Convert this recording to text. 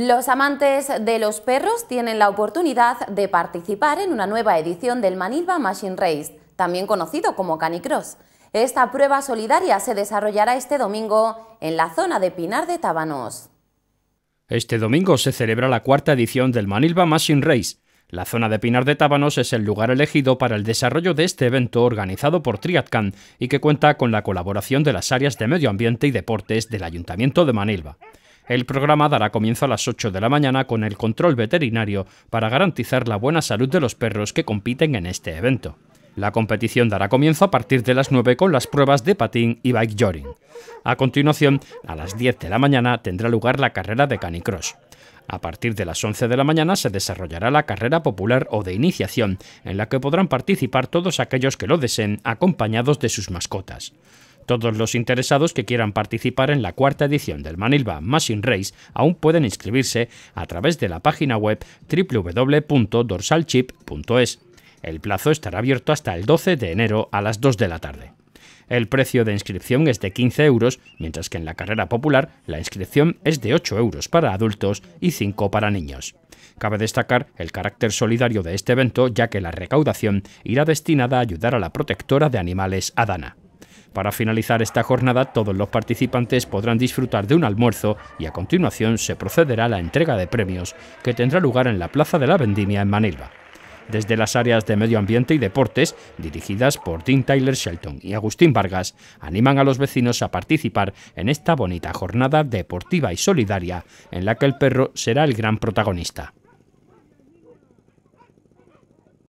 Los amantes de los perros tienen la oportunidad de participar en una nueva edición del Manilva Machine Race, también conocido como Canicross. Esta prueba solidaria se desarrollará este domingo en la zona de Pinar de Tábanos. Este domingo se celebra la cuarta edición del Manilva Machine Race. La zona de Pinar de Tábanos es el lugar elegido para el desarrollo de este evento organizado por Triatcan y que cuenta con la colaboración de las áreas de medio ambiente y deportes del Ayuntamiento de Manilva. El programa dará comienzo a las 8 de la mañana con el control veterinario para garantizar la buena salud de los perros que compiten en este evento. La competición dará comienzo a partir de las 9 con las pruebas de patín y bike joring. A continuación, a las 10 de la mañana tendrá lugar la carrera de canicross. A partir de las 11 de la mañana se desarrollará la carrera popular o de iniciación, en la que podrán participar todos aquellos que lo deseen acompañados de sus mascotas. Todos los interesados que quieran participar en la cuarta edición del Manilva Machine Race aún pueden inscribirse a través de la página web www.dorsalchip.es. El plazo estará abierto hasta el 12 de enero a las 2 de la tarde. El precio de inscripción es de 15 euros, mientras que en la carrera popular la inscripción es de 8 euros para adultos y 5 para niños. Cabe destacar el carácter solidario de este evento, ya que la recaudación irá destinada a ayudar a la protectora de animales Adana. Para finalizar esta jornada, todos los participantes podrán disfrutar de un almuerzo y a continuación se procederá a la entrega de premios, que tendrá lugar en la Plaza de la Vendimia en Manilva. Desde las áreas de medio ambiente y deportes, dirigidas por Dean Tyler Shelton y Agustín Vargas, animan a los vecinos a participar en esta bonita jornada deportiva y solidaria, en la que el perro será el gran protagonista.